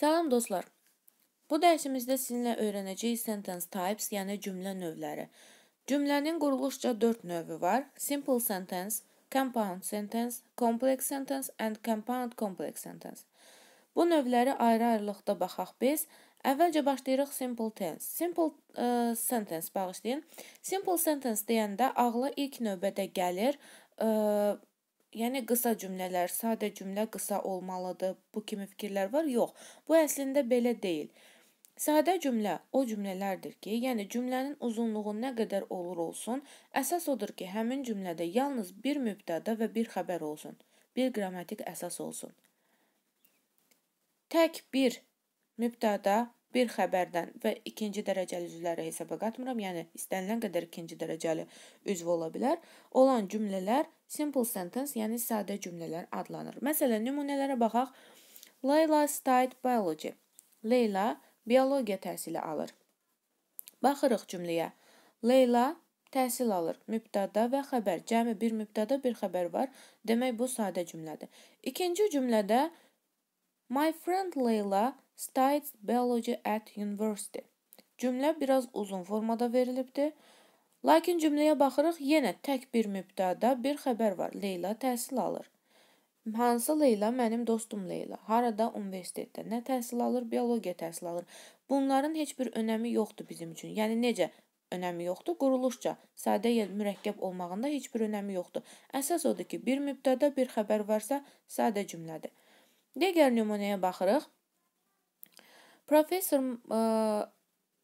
Salam dostlar. Bu dərsimizdə sizinlə öyrənəcəyik sentence types, yəni cümlə növləri. Cümlənin quruluşca 4 növü var: simple sentence, compound sentence, complex sentence and compound complex sentence. Bu növləri ayrı-ayrılıqda baxaq biz. Əvvəlcə başlayırıq simple tense. Simple ə, e, sentence bağışlayın. Simple sentence deyəndə ağla ilk növbədə gəlir ə, e, Yəni qısa cümlələr, sadə cümlə qısa olmalıdır. Bu kimi fikirlər var? Yox. Bu əslində belə deyil. Sadə cümlə o cümlələrdir ki, yəni cümlənin uzunluğu nə qədər olur olsun, əsas odur ki, həmin cümlədə yalnız bir mübtəda və bir xəbər olsun, bir qrammatik əsas olsun. Tək bir mübtəda bir xəbərdən və ikinci dərəcəli üzvləri hesaba qatmıram, yəni istənilən qədər ikinci dərəcəli üzv ola bilər. Olan cümlələr simple sentence, yəni sadə cümlələr adlanır. Məsələn, nümunələrə baxaq. Layla studied biology. Leyla biologiya təhsili alır. Baxırıq cümləyə. Leyla təhsil alır. Mübtəda və xəbər. Cəmi bir mübtəda, bir xəbər var. Demək bu sadə cümlədir. İkinci cümlədə My friend Leyla studies biology at university. Cümlə biraz uzun formada verilibdir. Lakin cümləyə baxırıq, yenə tək bir mübtəda bir xəbər var. Leyla təhsil alır. Hansı Leyla? Mənim dostum Leyla. Harada? Universitetdə. Nə təhsil alır? Biologiya təhsil alır. Bunların heç bir önəmi yoxdur bizim üçün. Yəni necə? Önəmi yoxdur. Quruluşca sadə ya mürəkkəb olmağında heç bir önəmi yoxdur. Əsas odur ki, bir mübtəda bir xəbər varsa, sadə cümlədir. Digər nümunəyə baxırıq. Professor ə,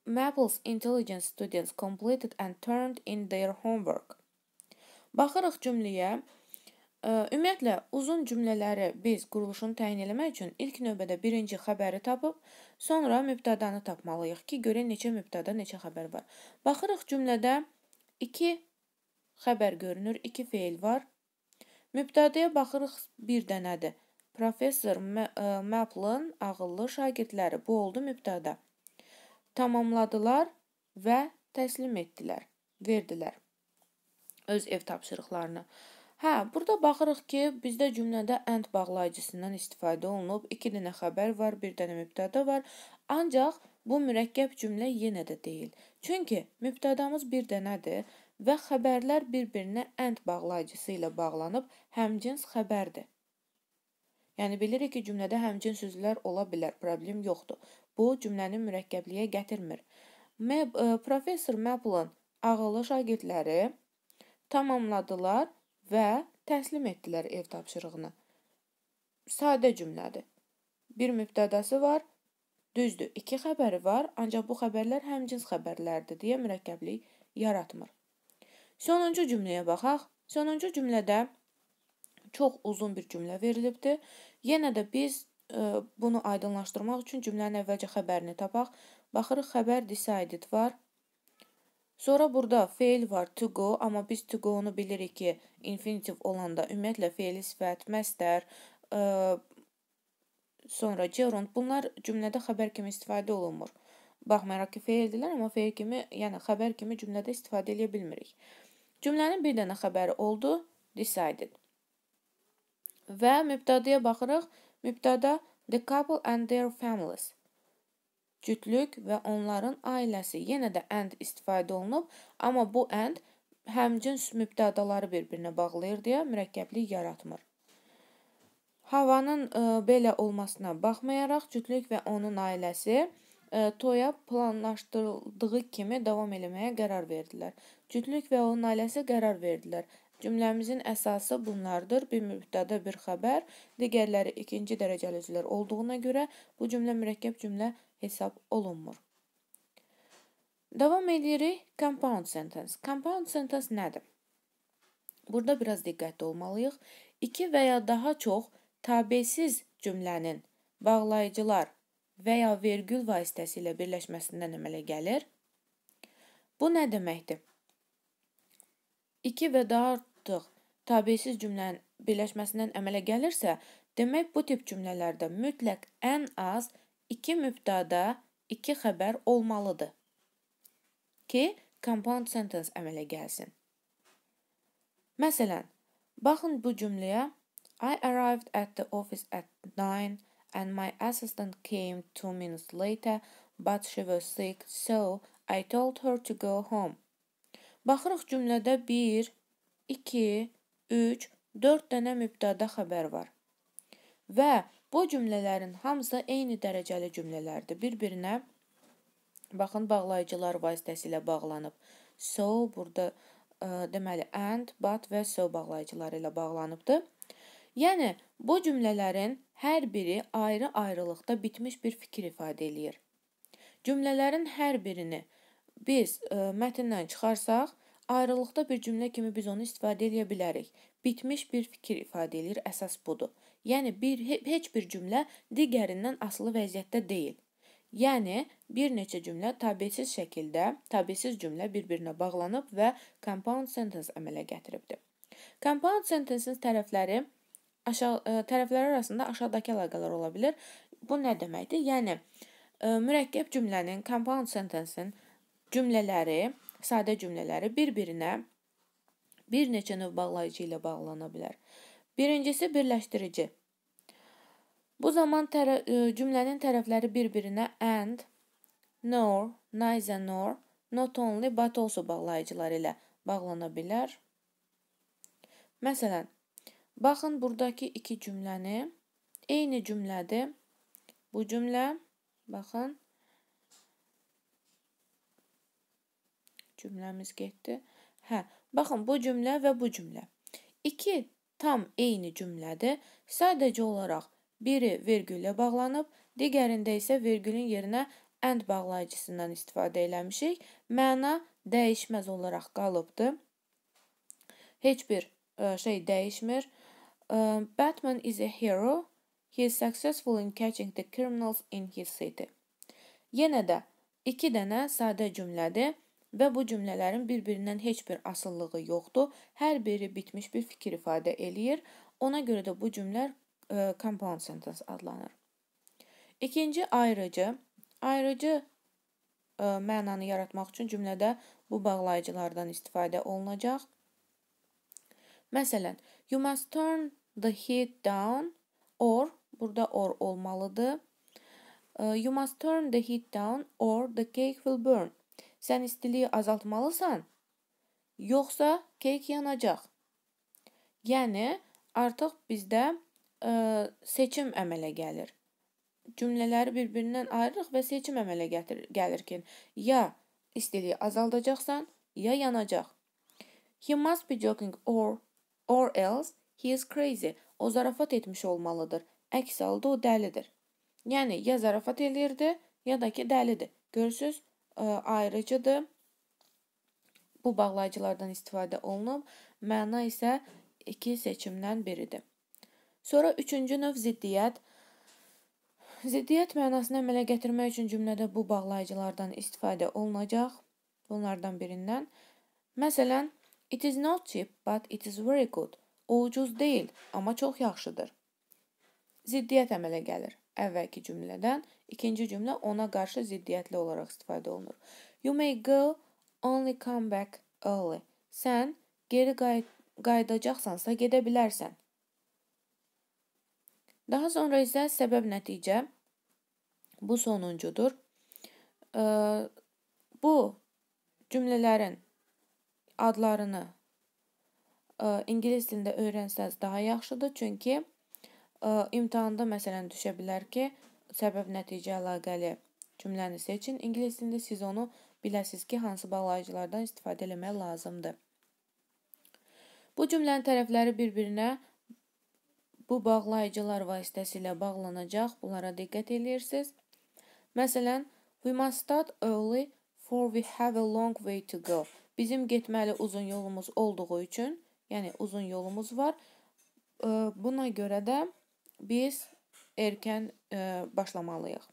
Maples Intelligence students completed and turned in their homework. Baxırıq cümləyə. Ümumiyyətlə uzun cümlələri biz quruluşunu təyin etmək üçün ilk növbədə birinci xəbəri tapıb, sonra mübtədanı tapmalıyıq ki, görək neçə mübtəda, neçə xəbər var. Baxırıq cümlədə 2 xəbər görünür, 2 feil var. Mübtədaya baxırıq bir dənədir. Professor Maplin ağıllı şagirdləri bu oldu mübtəda tamamladılar və təslim etdilər, verdilər öz ev tapşırıqlarını. Hə, burada baxırıq ki, bizdə cümlədə and bağlayıcısından istifadə olunub. 2 dənə xəbər var, 1 dənə mübtəda var. Ancaq bu mürəkkəb cümlə yenə də deyil. Çünki mübtədamız bir dənədir və xəbərlər bir-birinə and bağlayıcısı ilə bağlanıb həmcins xəbərdir. Yəni bilirik ki, cümlədə həmçin sözlər ola bilər, problem yoxdur. Bu cümləni mürəkkəbliyə gətirmir. M e, professor Maplin ağıllı şagirdləri tamamladılar və təslim etdilər ev tapşırığını. Sadə cümlədir. Bir mübtədası var, düzdür, iki xəbəri var, ancaq bu xəbərlər həmcins xəbərlərdir deyə mürəkkəblik yaratmır. Sonuncu cümləyə baxaq. Sonuncu cümlədə çox uzun bir cümlə verilibdir Yenə də biz e, bunu aydınlaşdırmaq üçün cümlənin əvvəlcə xəbərini tapaq. Baxırıq, xəbər decided var. Sonra burada feil var to go, amma biz to go-nu bilirik ki, infinitiv olanda ümumiyyətlə feili sifət, məstər, ə, e, sonra gerund bunlar cümlədə xəbər kimi istifadə olunmur. Baxmayaraq ki, feildirlər, amma feil kimi, yəni xəbər kimi cümlədə istifadə edə bilmirik. Cümlənin bir dənə xəbəri oldu, decided. Və mübtədəyə baxırıq. Mübtədə the couple and their families. Cütlük və onların ailəsi. Yenə də and istifadə olunub, amma bu and həmcins mübtədaları bir-birinə bağlayır deyə mürəkkəblik yaratmır. Havanın ə, e, belə olmasına baxmayaraq cütlük və onun ailəsi ə, e, toya planlaşdırıldığı kimi davam eləməyə qərar verdilər. Cütlük və onun ailəsi qərar verdilər. Cümləmizin əsası bunlardır. Bir mübtəda bir xəbər, digərləri ikinci dərəcəli üzvlər olduğuna görə bu cümlə mürəkkəb cümlə hesab olunmur. Davam edirik compound sentence. Compound sentence nədir? Burada biraz diqqətli olmalıyıq. İki və ya daha çox tabesiz cümlənin bağlayıcılar və ya vergül vasitəsilə birləşməsindən əmələ gəlir. Bu nə deməkdir? 2 və daha artıq tabesiz cümlənin birləşməsindən əmələ gəlirsə, demək bu tip cümlələrdə mütləq ən az 2 mübtada 2 xəbər olmalıdır ki, compound sentence əmələ gəlsin. Məsələn, baxın bu cümləyə I arrived at the office at 9 and my assistant came 2 minutes later but she was sick so I told her to go home. Baxırıq cümlədə 1, 2, 3, 4 dənə mübtada xəbər var. Və bu cümlələrin hamısı eyni dərəcəli cümlələrdir. Bir-birinə baxın bağlayıcılar vasitəsilə bağlanıb. So burada ə, e, deməli and, but və so bağlayıcıları ilə bağlanıbdı. Yəni bu cümlələrin hər biri ayrı-ayrılıqda bitmiş bir fikir ifadə eləyir. Cümlələrin hər birini biz ə, e, mətndən çıxarsaq, ayrılıqda bir cümlə kimi biz onu istifadə edə bilərik. Bitmiş bir fikir ifadə edir, əsas budur. Yəni bir he heç bir cümlə digərindən asılı vəziyyətdə deyil. Yəni bir neçə cümlə təbəsiz şəkildə, təbəsiz cümlə bir-birinə bağlanıb və compound sentence əmələ gətiribdir. Compound sentence'in tərəfləri aşağı ə, e, tərəfləri arasında aşağıdakı əlaqələr ola bilər. Bu nə deməkdir? Yəni ə, e, mürəkkəb cümlənin compound sentence'in Cümlələri, sadə cümlələri bir-birinə bir neçə növ bağlayıcı ilə bağlana bilər. Birincisi birləşdirici. Bu zaman tərə, e, cümlənin tərəfləri bir-birinə and, nor, neither nor, not only but also bağlayıcıları ilə bağlana bilər. Məsələn, baxın buradakı iki cümləni eyni cümlədir. Bu cümlə baxın Cümləmiz getdi. Hə, baxın bu cümlə və bu cümlə. İki tam eyni cümlədir. Sadəcə olaraq biri vergüllə bağlanıb, digərində isə vergülün yerinə and bağlayıcısından istifadə eləmişik. Məna dəyişməz olaraq qalıbdı. Heç bir ə, e, şey dəyişmir. E, Batman is a hero. He is successful in catching the criminals in his city. Yenə də 2 dənə sadə cümlədir və bu cümlələrin bir-birindən heç bir asılılığı yoxdur. Hər biri bitmiş bir fikir ifadə eləyir. Ona görə də bu cümlələr e, compound sentence adlanır. İkinci ayrıcı. Ayrıcı e, mənanı yaratmaq üçün cümlədə bu bağlayıcılardan istifadə olunacaq. Məsələn, you must turn the heat down or burada or olmalıdır. E, you must turn the heat down or the cake will burn. Sən istiliyi azaltmalısan, yoxsa keyk yanacaq. Yəni artıq bizdə ə, e, seçim əmələ gəlir. Cümlələri bir-birindən ayırırıq və seçim əmələ gətir gəlir ki, ya istiliyi azaldacaqsan, ya yanacaq. He must be joking or or else he is crazy. O zarafat etmiş olmalıdır. Əks halda o dəlidir. Yəni ya zarafat eləyirdi, ya da ki dəlidir. Görürsüz? ayrıcıdır. Bu bağlayıcılardan istifadə olunub, məna isə iki seçimdən biridir. Sonra üçüncü növ ziddiyyət. Ziddiyyət mənasını əmələ gətirmək üçün cümlədə bu bağlayıcılardan istifadə olunacaq. Bunlardan birindən. Məsələn, it is not cheap, but it is very good. O ucuz deyil, amma çox yaxşıdır. Ziddiyyət əmələ gəlir əvvəlki cümlədən ikinci cümlə ona qarşı ziddiyyətli olaraq istifadə olunur. You may go, only come back early. Sən geri qayıt qayıdacaqsansa gedə bilərsən. Daha sonra isə səbəb nəticə bu sonuncudur. Bu cümlələrin adlarını ingilis dilində öyrənsəz daha yaxşıdır, çünki İmtahanda məsələn düşə bilər ki, səbəb-nəticə əlaqəli cümləni seçin. İngilis dilində siz onu biləsiz ki, hansı bağlayıcılardan istifadə eləmək lazımdır. Bu cümlənin tərəfləri bir-birinə bu bağlayıcılar vasitəsilə bağlanacaq. Bunlara diqqət edirsiniz. Məsələn, we must start early for we have a long way to go. Bizim getməli uzun yolumuz olduğu üçün, yəni uzun yolumuz var. Buna görə də Biz erkən ə, e, başlamalıyıq.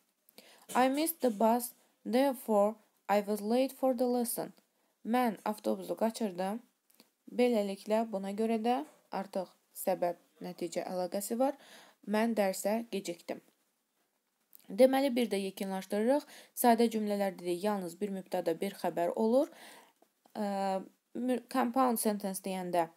I missed the bus, therefore I was late for the lesson. Mən avtobusu qaçırdım. Beləliklə buna görə də artıq səbəb nəticə əlaqəsi var. Mən dərsə gecikdim. Deməli bir də yekunlaşdırırıq. Sadə cümlələr dedik, yalnız bir mübtəda bir xəbər olur. Ə, e, compound sentence deyəndə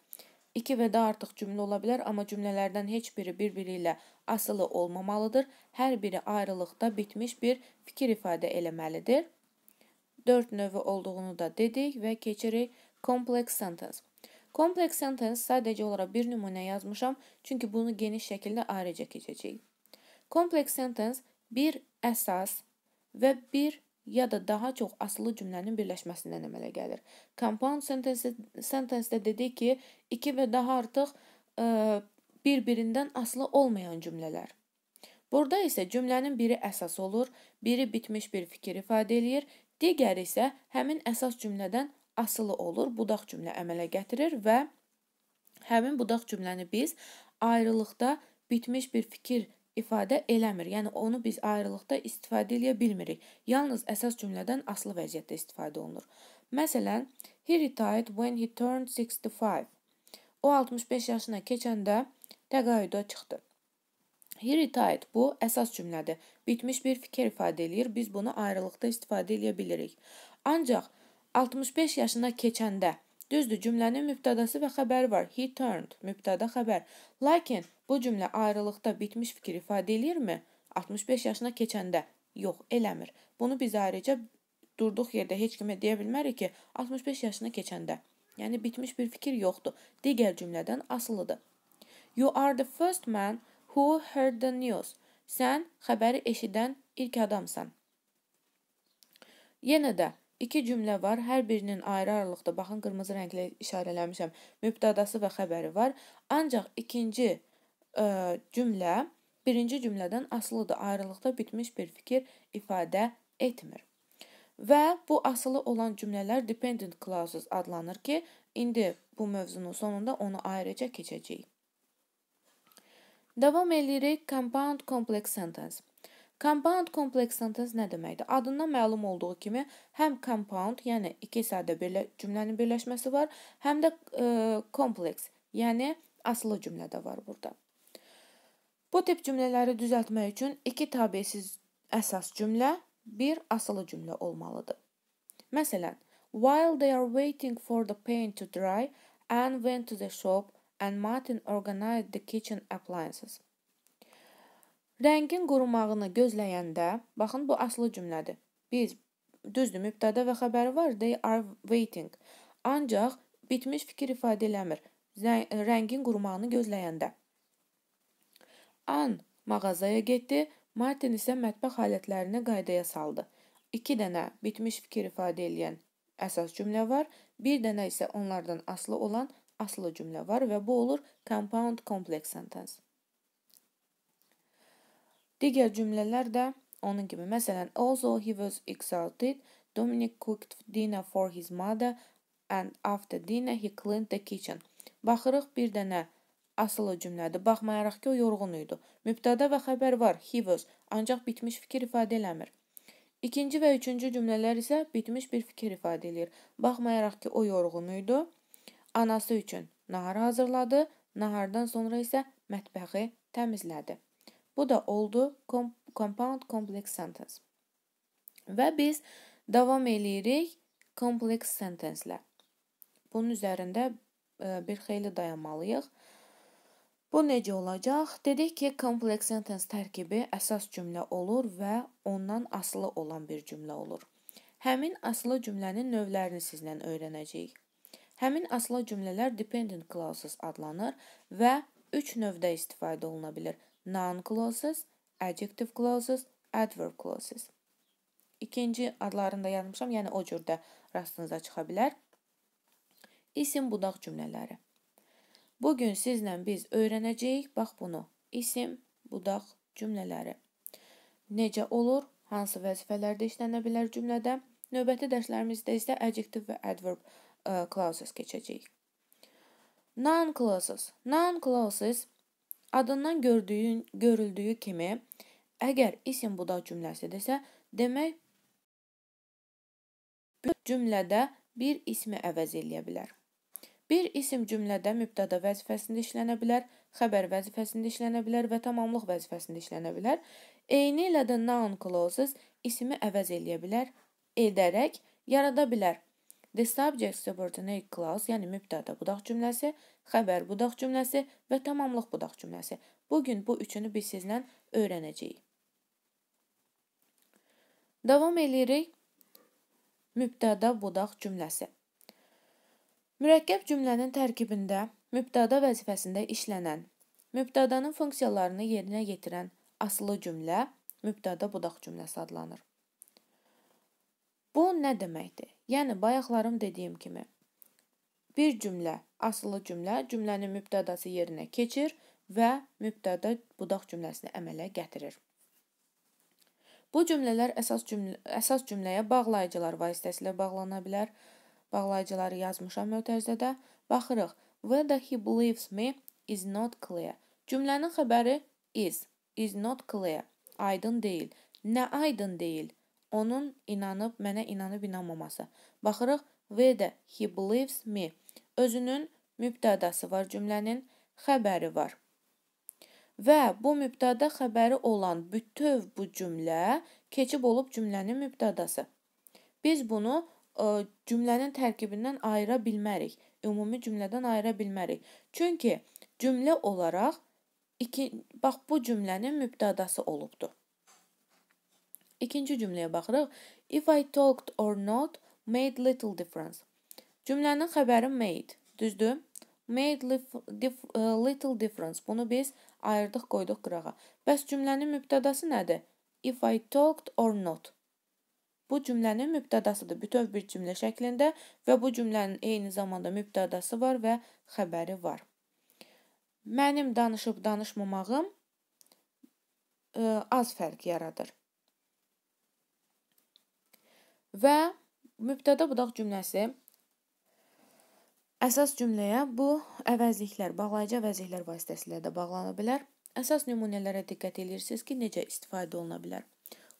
İki və də artıq cümlə ola bilər, amma cümlələrdən heç biri bir-biri ilə asılı olmamalıdır. Hər biri ayrılıqda bitmiş bir fikir ifadə eləməlidir. 4 növü olduğunu da dedik və keçirik complex sentence. Complex sentence sadəcə olaraq bir nümunə yazmışam, çünki bunu geniş şəkildə ayrıca keçəcəyik. Complex sentence bir əsas və bir ya da daha çox asılı cümlənin birləşməsindən əmələ gəlir. Compound sentence-də dedik ki, iki və daha artıq e, bir-birindən asılı olmayan cümlələr. Burada isə cümlənin biri əsas olur, biri bitmiş bir fikir ifadə eləyir, digəri isə həmin əsas cümlədən asılı olur, budaq cümlə əmələ gətirir və həmin budaq cümləni biz ayrılıqda bitmiş bir fikir ifadə eləmir. Yəni onu biz ayrılıqda istifadə eləyə bilmirik. Yalnız əsas cümlədən aslı vəziyyətdə istifadə olunur. Məsələn, he retired when he turned 65. O 65 yaşına keçəndə təqaüdə çıxdı. He retired bu əsas cümlədir. Bitmiş bir fikir ifadə eləyir. Biz bunu ayrılıqda istifadə eləyə bilirik. Ancaq 65 yaşına keçəndə Düzdür, cümlənin mübtədası və xəbəri var. He turned, mübtəda xəbər. Lakin bu cümlə ayrılıqda bitmiş fikir ifadə eləyirmi? 65 yaşına keçəndə. Yox, eləmir. Bunu biz ayrıca durduq yerdə heç kimə deyə bilmərik ki, 65 yaşına keçəndə. Yəni bitmiş bir fikir yoxdur. Digər cümlədən asılıdır. You are the first man who heard the news. Sən xəbəri eşidən ilk adamsan. Yenə də İki cümlə var. Hər birinin ayrı aralıqda baxın qırmızı rənglə işarələmişəm. Mübtədası və xəbəri var. Ancaq ikinci ə, e, cümlə birinci cümlədən asılıdır. Ayrılıqda bitmiş bir fikir ifadə etmir. Və bu asılı olan cümlələr dependent clauses adlanır ki, indi bu mövzunun sonunda onu ayrıca keçəcəyik. Davam edirik compound complex sentence. Compound kompleks sentens nə deməkdir? Adından məlum olduğu kimi həm compound, yəni iki sadə belə cümlənin birləşməsi var, həm də e, kompleks, yəni asılı cümlə də var burada. Bu tip cümlələri düzəltmək üçün iki tabesiz əsas cümlə, bir asılı cümlə olmalıdır. Məsələn, while they are waiting for the paint to dry, Anne went to the shop and Martin organized the kitchen appliances. Rəngin qurumağını gözləyəndə, baxın bu aslı cümlədir. Biz düzdür, mübtəda və xəbəri var, they are waiting. Ancaq bitmiş fikir ifadə eləmir. Rəngin qurumağını gözləyəndə. An mağazaya getdi, Martin isə mətbəx alətlərini qaydaya saldı. 2 dənə bitmiş fikir ifadə edən əsas cümlə var, bir dənə isə onlardan aslı olan aslı cümlə var və bu olur compound complex sentence. Digər cümlələr də onun kimi. Məsələn, although he was exalted, Dominic cooked dinner for his mother and after dinner he cleaned the kitchen. Baxırıq bir dənə asılı cümlədir. Baxmayaraq ki, o yorğun idi. Mübtəda və xəbər var, he was, ancaq bitmiş fikir ifadə eləmir. İkinci və üçüncü cümlələr isə bitmiş bir fikir ifadə eləyir. Baxmayaraq ki, o yorğun idi. Anası üçün nahar hazırladı, nahardan sonra isə mətbəxi təmizlədi. Bu da oldu kom compound complex sentence. Və biz davam eləyirik kompleks sentenslə. Bunun üzərində e, bir xeyli dayanmalıyıq. Bu necə olacaq? Dedik ki, kompleks sentens tərkibi əsas cümlə olur və ondan asılı olan bir cümlə olur. Həmin asılı cümlənin növlərini sizlə öyrənəcəyik. Həmin asılı cümlələr dependent clauses adlanır və 3 növdə istifadə oluna bilər noun clauses, adjective clauses, adverb clauses. İkinci adlarını da yazmışam, yəni o cürdə rastınıza çıxa bilər. İsim budaq cümlələri. Bu gün sizlə biz öyrənəcəyik, bax bunu. İsim, budaq cümlələri. Necə olur? Hansı vəzifələrdə işlənə bilər cümlədə? Növbəti dərslərimizdə isə adjektiv və adverb ə, e, clauses keçəcəyik. Noun clauses. Noun clauses Adından gördüyün, görüldüyü kimi, əgər isim budaq cümləsidirsə, demək cümlədə bir ismi əvəz eləyə bilər. Bir isim cümlədə mübtəda vəzifəsində işlənə bilər, xəbər vəzifəsində işlənə bilər və tamamlıq vəzifəsində işlənə bilər. Eyni ilə də noun clauses ismi əvəz eləyə bilər, edərək yarada bilər. The subject subordinate clause, yəni mübtəda budaq cümləsi, xəbər budaq cümləsi və tamamlıq budaq cümləsi. Bu gün bu üçünü biz sizlə öyrənəcəyik. Davam eləyirik. Mübtəda budaq cümləsi. Mürəkkəb cümlənin tərkibində mübtəda vəzifəsində işlənən, mübtədanın funksiyalarını yerinə yetirən asılı cümlə mübtəda budaq cümləsi adlanır. Bu nə deməkdir? Yəni bayaqlarım dediyim kimi bir cümlə, asılı cümlə cümlənin mübtədası yerinə keçir və mübtəda budaq cümləsini əmələ gətirir. Bu cümlələr əsas cümlə əsas cümləyə bağlayıcılar vasitəsilə bağlana bilər. Bağlayıcıları yazmışam mötərizədə. Baxırıq. Whether he believes me is not clear. Cümlənin xəbəri is is not clear. Aydın deyil. Nə aydın deyil? onun inanıb, mənə inanıb inanmaması. Baxırıq, whether he believes me. Özünün mübtədası var, cümlənin xəbəri var. Və bu mübtəda xəbəri olan bütöv bu cümlə keçib olub cümlənin mübtədası. Biz bunu ə, e, cümlənin tərkibindən ayıra bilmərik, ümumi cümlədən ayıra bilmərik. Çünki cümlə olaraq iki bax bu cümlənin mübtədası olubdu. İkinci cümləyə baxırıq. If I talked or not made little difference. Cümlənin xəbəri made, düzdür? Made dif e, little difference. Bunu biz ayırdıq, qoyduq qırağa. Bəs cümlənin mübtədası nədir? If I talked or not. Bu cümlənin mübtədasıdır, bütöv bir cümlə şəklində və bu cümlənin eyni zamanda mübtədası var və xəbəri var. Mənim danışıb danışmamağım ə, e, az fərq yaradır. Və mübtəda budaq cümləsi əsas cümləyə bu əvəzliklər, bağlayıcı əvəzliklər vasitəsilə də bağlana bilər. Əsas nümunələrə diqqət edirsiniz ki, necə istifadə oluna bilər.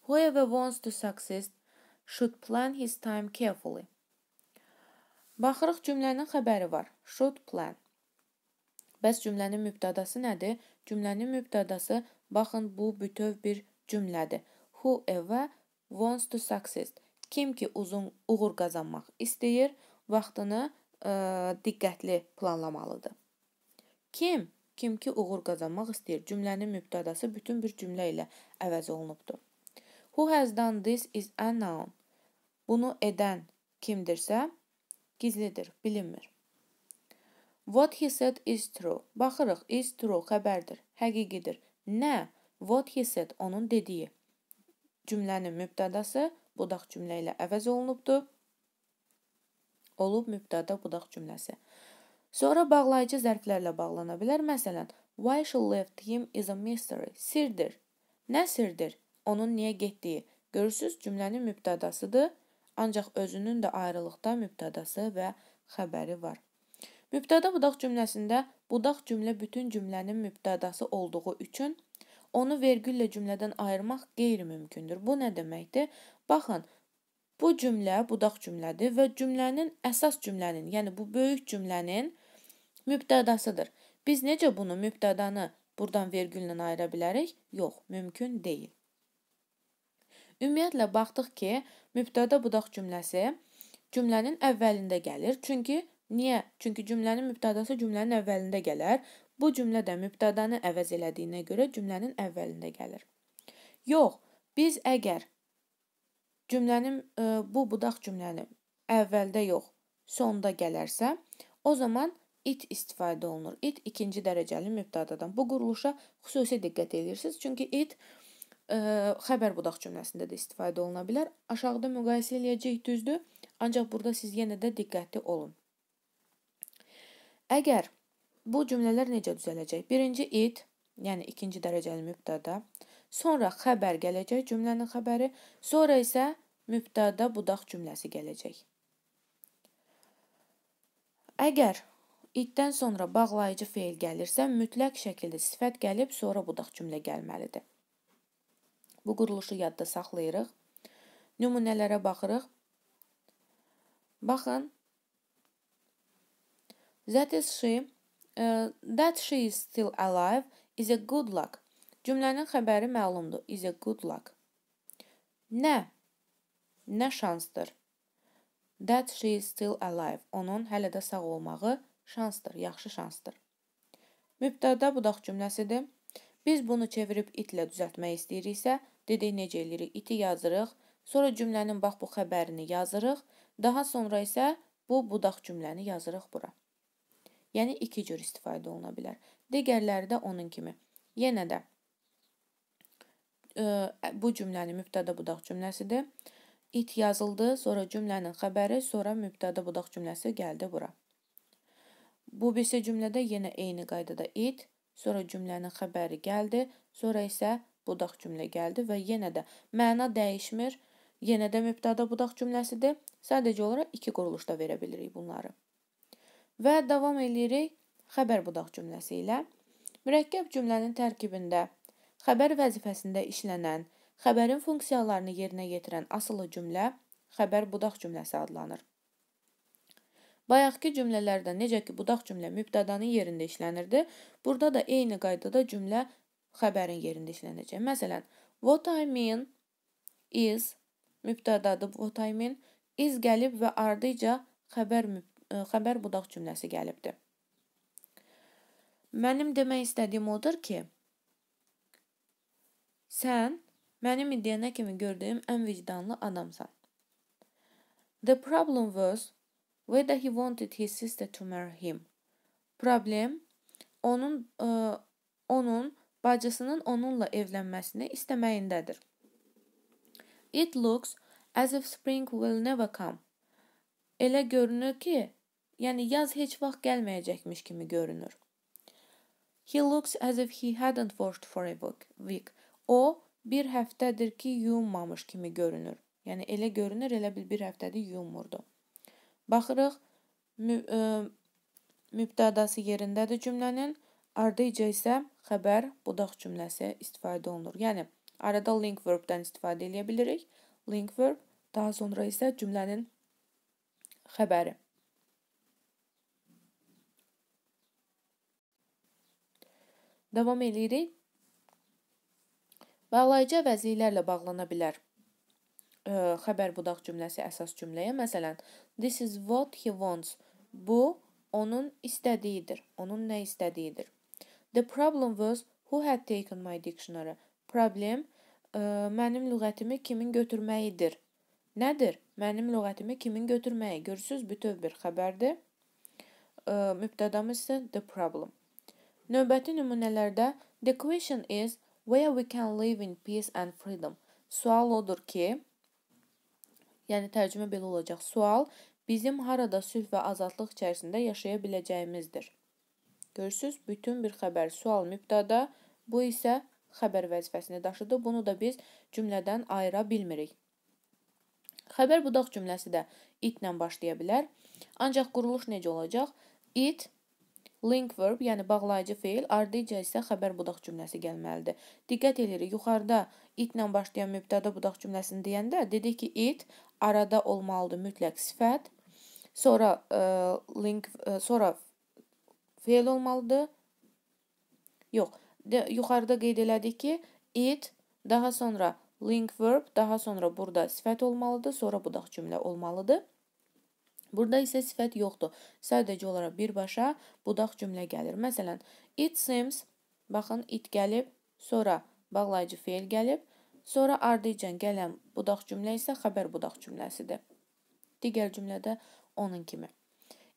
Whoever wants to succeed should plan his time carefully. Baxırıq cümlənin xəbəri var. Should plan. Bəs cümlənin mübtədası nədir? Cümlənin mübtədası baxın bu bütöv bir cümlədir. Whoever wants to succeed. Kim ki uzun uğur qazanmaq istəyir, vaxtını ə, e, diqqətli planlamalıdır. Kim? Kim ki uğur qazanmaq istəyir. Cümlənin mübtədası bütün bir cümlə ilə əvəz olunubdur. Who has done this is a noun. Bunu edən kimdirsə, gizlidir, bilinmir. What he said is true. Baxırıq, is true xəbərdir, həqiqidir. Nə? What he said onun dediyi. Cümlənin mübtədası budaq cümlə ilə əvəz olunubdur. Olub mübtədə budaq cümləsi. Sonra bağlayıcı zərflərlə bağlana bilər. Məsələn, why she left him is a mystery. Sirdir. Nə sirdir? Onun niyə getdiyi. Görürsüz, cümlənin mübtədasıdır, ancaq özünün də ayrılıqda mübtədası və xəbəri var. Mübtəda budaq cümləsində budaq cümlə bütün cümlənin mübtədası olduğu üçün onu vergüllə cümlədən ayırmaq qeyri-mümkündür. Bu nə deməkdir? Baxın, bu cümlə budaq cümlədir və cümlənin əsas cümlənin, yəni bu böyük cümlənin mübtədasıdır. Biz necə bunu mübtədanı buradan vergüllə ayıra bilərik? Yox, mümkün deyil. Ümumiyyətlə baxdıq ki, mübtəda budaq cümləsi cümlənin əvvəlində gəlir. Çünki niyə? Çünki cümlənin mübtədası cümlənin əvvəlində gələr. Bu cümlə də mübtədanı əvəz elədiyinə görə cümlənin əvvəlində gəlir. Yox, biz əgər cümlənin e, bu budaq cümləni əvvəldə yox, sonda gələrsə, o zaman it istifadə olunur. It ikinci dərəcəli mübtadadan. Bu quruluşa xüsusi diqqət edirsiniz, çünki it ə, e, xəbər budaq cümləsində də istifadə oluna bilər. Aşağıda müqayisə eləyəcəyik, düzdür? Ancaq burada siz yenə də diqqətli olun. Əgər bu cümlələr necə düzələcək? Birinci it, yəni ikinci dərəcəli mübtada, sonra xəbər gələcək, cümlənin xəbəri, sonra isə mübtəda budaq cümləsi gələcək. Əgər iddən sonra bağlayıcı feil gəlirsə, mütləq şəkildə sifət gəlib, sonra budaq cümlə gəlməlidir. Bu quruluşu yadda saxlayırıq. Nümunələrə baxırıq. Baxın. That is she. Uh, that she is still alive is a good luck. Cümlənin xəbəri məlumdur. Is a good luck. Nə? Nə şansdır? That she is still alive. Onun hələ də sağ olmağı şansdır, yaxşı şansdır. Mübtəda budaq cümləsidir. Biz bunu çevirib itlə düzəltmək istəyiriksə, dedik necə eləyirik? İti yazırıq, sonra cümlənin bax bu xəbərini yazırıq, daha sonra isə bu budaq cümləni yazırıq bura. Yəni iki cür istifadə oluna bilər. Digərləri də onun kimi. Yenə də bu cümlənin mübtədə budaq cümləsidir. It yazıldı, sonra cümlənin xəbəri, sonra mübtədə budaq cümləsi gəldi bura. Bu birisi cümlədə yenə eyni qaydada it, sonra cümlənin xəbəri gəldi, sonra isə budaq cümlə gəldi və yenə də məna dəyişmir. Yenə də mübtədə budaq cümləsidir. Sadəcə olaraq iki quruluşda verə bilirik bunları. Və davam eləyirik xəbər budaq cümləsi ilə. Mürəkkəb cümlənin tərkibində Xəbər vəzifəsində işlənən, xəbərin funksiyalarını yerinə yetirən asılı cümlə xəbər budaq cümləsi adlanır. Bayaqki cümlələrdə necə ki budaq cümlə mübtədanın yerində işlənirdi, burada da eyni qaydada cümlə xəbərin yerində işlənəcək. Məsələn, what I mean is mübtədadır. What I mean is gəlib və ardınca xəbər e, xəbər budaq cümləsi gəlibdi. Mənim demək istədiyim odur ki, Sən mənim indiyənə kimi gördüyüm ən vicdanlı adamsan. The problem was whether he wanted his sister to marry him. Problem onun ə, e, onun bacısının onunla evlənməsini istəməyindədir. It looks as if spring will never come. Elə görünür ki, yəni yaz heç vaxt gəlməyəcəkmiş kimi görünür. He looks as if he hadn't worked for a week. O bir həftədir ki, yuyunmamış kimi görünür. Yəni elə görünür, elə bil bir həftədir yuyunmurdu. Baxırıq, mü ə, e, mübtədası yerindədir cümlənin, ardınca isə xəbər, budaq cümləsi istifadə olunur. Yəni arada link verb-dən istifadə edə bilirik. Link verb, daha sonra isə cümlənin xəbəri. Davam eləyirik. Bağlayıcı əvəzliklərlə bağlana bilər. Ə, xəbər budaq cümləsi əsas cümləyə. Məsələn, this is what he wants. Bu onun istədiyidir. Onun nə istədiyidir. The problem was who had taken my dictionary. Problem ə, mənim lüğətimi kimin götürməyidir. Nədir? Mənim lüğətimi kimin götürməyi? Görürsüz, bütöv bir xəbərdir. Ə, mübtədamız isə the problem. Növbəti nümunələrdə the question is where we can live in peace and freedom. Sual odur ki, yəni tərcümə belə olacaq. Sual bizim harada sülh və azadlıq içərisində yaşaya biləcəyimizdir. Görürsüz, bütün bir xəbər sual mübdada, bu isə xəbər vəzifəsini daşıdı. Bunu da biz cümlədən ayıra bilmirik. Xəbər budaq cümləsi də itlə başlaya bilər. Ancaq quruluş necə olacaq? It Link verb, yəni bağlayıcı feil, ardınca isə xəbər budaq cümləsi gəlməlidir. Diqqət edirik, yuxarıda it ilə başlayan mübtəda budaq cümləsini deyəndə dedik ki, it arada olmalıdır mütləq sifət. Sonra ə, e, link ə, e, sonra feil olmalıdır. Yox, de, yuxarıda qeyd elədik ki, it daha sonra link verb, daha sonra burada sifət olmalıdır, sonra budaq cümlə olmalıdır. Burada isə sifət yoxdur. Sadəcə olaraq birbaşa budaq cümlə gəlir. Məsələn, it seems, baxın, it gəlib, sonra bağlayıcı feil gəlib, sonra ardıcan gələn budaq cümlə isə xəbər budaq cümləsidir. Digər cümlədə onun kimi.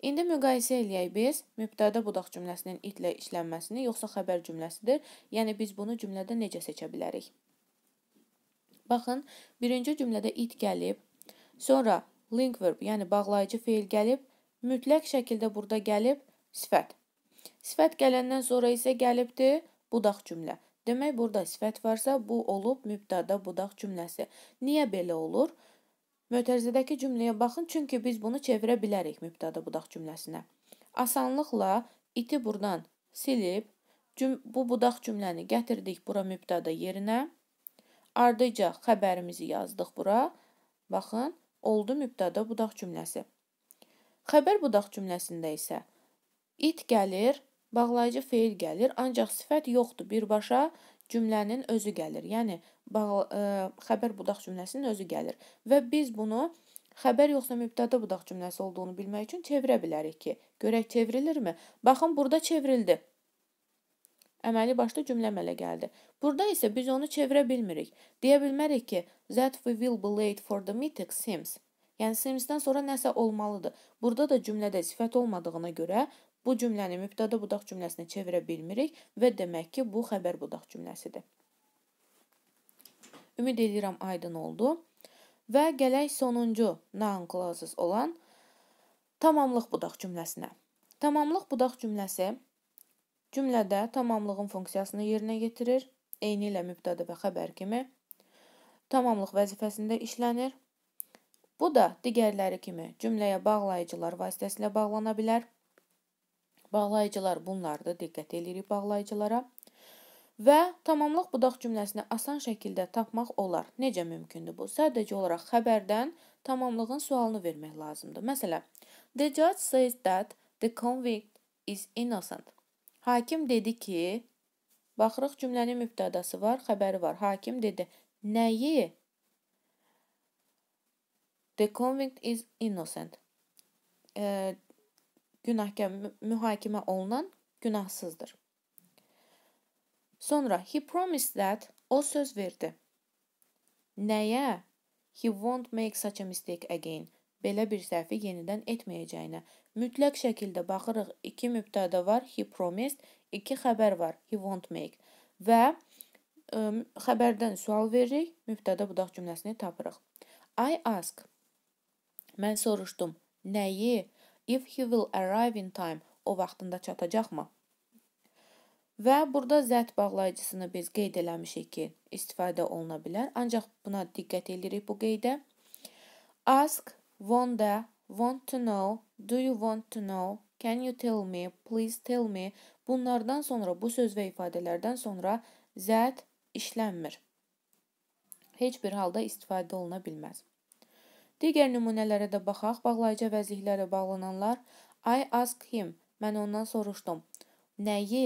İndi müqayisə eləyək biz mübtədə budaq cümləsinin itlə işlənməsini, yoxsa xəbər cümləsidir. Yəni biz bunu cümlədə necə seçə bilərik? Baxın, birinci cümlədə it gəlib, sonra link verb, yəni bağlayıcı feil gəlib, mütləq şəkildə burada gəlib sifət. Sifət gələndən sonra isə gəlibdir budaq cümlə. Demək, burada sifət varsa, bu olub mübtada budaq cümləsi. Niyə belə olur? Mötərizədəki cümləyə baxın, çünki biz bunu çevirə bilərik mübtada budaq cümləsinə. Asanlıqla iti buradan silib, bu budaq cümləni gətirdik bura mübtada yerinə. Ardıca xəbərimizi yazdıq bura. Baxın, oldu mübtəda budaq cümləsi. Xəbər budaq cümləsində isə it gəlir, bağlayıcı feil gəlir, ancaq sifət yoxdur. Birbaşa cümlənin özü gəlir. Yəni bağla, ə, e, xəbər budaq cümləsinin özü gəlir və biz bunu xəbər yoxsa mübtəda budaq cümləsi olduğunu bilmək üçün çevirə bilərik ki, görək çevrilirmi? Baxın, burada çevrildi. Əməli başda cümləm ələ gəldi. Burada isə biz onu çevirə bilmirik. Deyə bilmərik ki, that we will be late for the meeting seems. Yəni seems-dən sonra nəsə olmalıdır. Burada da cümlədə sifət olmadığına görə bu cümləni mübtəda budaq cümləsinə çevirə bilmirik və demək ki, bu xəbər budaq cümləsidir. Ümid edirəm aydın oldu. Və gələk sonuncu noun clauses olan tamamlıq budaq cümləsinə. Tamamlıq budaq cümləsi Cümlədə tamamlığın funksiyasını yerinə yetirir, eyni ilə mübtəda və xəbər kimi tamamlıq vəzifəsində işlənir. Bu da digərləri kimi cümləyə bağlayıcılar vasitəsilə bağlana bilər. Bağlayıcılar bunlardır, diqqət eləyirik bağlayıcılara. Və tamamlıq budaq cümləsini asan şəkildə tapmaq olar. Necə mümkündür bu? Sadəcə olaraq xəbərdən tamamlığın sualını vermək lazımdır. Məsələn, the judge says that the convict is innocent. Hakim dedi ki, baxırıq cümlənin mübtədası var, xəbəri var. Hakim dedi, nəyi? The convict is innocent. E, günahkar mühakimə olunan günahsızdır. Sonra he promised that o söz verdi. Nəyə? He won't make such a mistake again belə bir səhvi yenidən etməyəcəyinə. Mütləq şəkildə baxırıq, 2 mübtəda var, he promised, 2 xəbər var, he won't make və ə, xəbərdən sual veririk, mübtəda budaq cümləsini tapırıq. I ask. Mən soruşdum. Nəyi? If he will arrive in time, o vaxtında çatacaqmı? Və burada zət bağlayıcısını biz qeyd eləmişik ki, istifadə oluna bilər. Ancaq buna diqqət edirik bu qeydə. Ask Wanda, want to know, do you want to know, can you tell me, please tell me bunlardan sonra, bu söz və ifadələrdən sonra that işlənmir. Heç bir halda istifadə oluna bilməz. Digər nümunələrə də baxaq. Bağlayıcı vəzihlərə bağlananlar I ask him. Mən ondan soruşdum. Nəyi?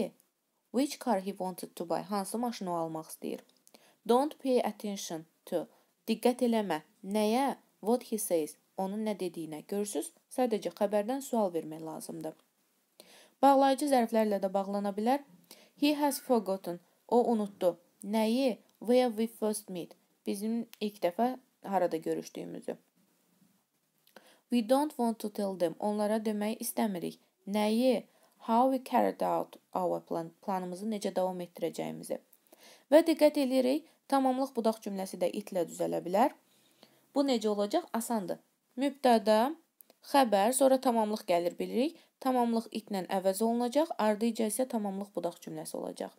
Which car he wanted to buy? Hansı maşını o almaq istəyir? Don't pay attention to. Diqqət eləmə. Nəyə? What he says onun nə dediyinə. Görürsüz, sadəcə xəbərdən sual vermək lazımdır. Bağlayıcı zərflərlə də bağlana bilər. He has forgotten. O unutdu. Nəyi? Where we first meet. Bizim ilk dəfə harada görüşdüyümüzü. We don't want to tell them. Onlara demək istəmirik. Nəyi? How we carried out our plan. Planımızı necə davam etdirəcəyimizi. Və diqqət edirik, tamamlıq budaq cümləsi də itlə düzələ bilər. Bu necə olacaq? Asandır mübtəda, xəbər, sonra tamamlıq gəlir bilirik. Tamamlıq itlə əvəz olunacaq, ardınca isə tamamlıq budaq cümləsi olacaq.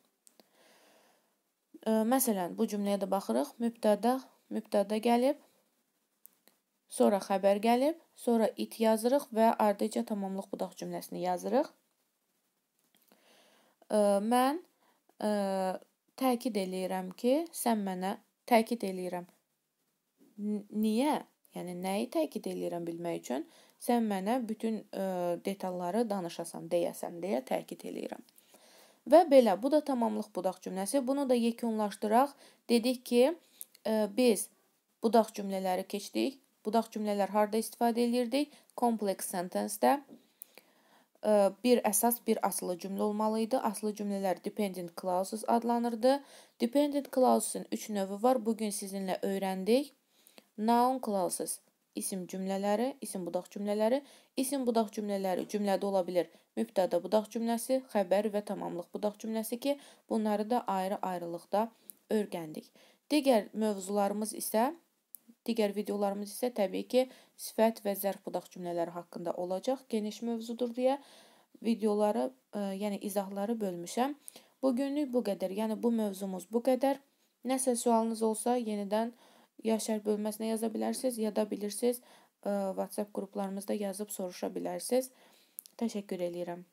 Məsələn, bu cümləyə də baxırıq. Mübtəda, mübtəda gəlib, sonra xəbər gəlib, sonra it yazırıq və ardınca tamamlıq budaq cümləsini yazırıq. Mən təkid eləyirəm ki, sən mənə təkid eləyirəm. Niyə? Yəni nəyi təkid eləyirəm bilmək üçün sən mənə bütün ə, e, detalları danışasan, deyəsən deyə təkid eləyirəm. Və belə bu da tamamlıq budaq cümləsi. Bunu da yekunlaşdıraq. Dedik ki, ə, e, biz budaq cümlələri keçdik. Budaq cümlələr harda istifadə eləyirdik? Kompleks sentensdə e, bir əsas, bir asılı cümlə olmalı idi. Asılı cümlələr dependent clauses adlanırdı. Dependent clausesin 3 növü var. Bu gün sizinlə öyrəndik. Noun clauses isim cümlələri, isim budaq cümlələri, isim budaq cümlələri cümlədə ola bilər. Mübtəda budaq cümləsi, xəbər və tamamlıq budaq cümləsi ki, bunları da ayrı-ayrılıqda öyrəndik. Digər mövzularımız isə Digər videolarımız isə təbii ki, sifət və zərf budaq cümlələri haqqında olacaq. Geniş mövzudur deyə videoları, e, yəni izahları bölmüşəm. Bugünlük bu qədər. Yəni bu mövzumuz bu qədər. Nəsə sualınız olsa yenidən Yaşar bölməsinə yaza bilərsiniz, ya da bilirsiniz, WhatsApp qruplarımızda yazıb soruşa bilərsiniz. Təşəkkür eləyirəm.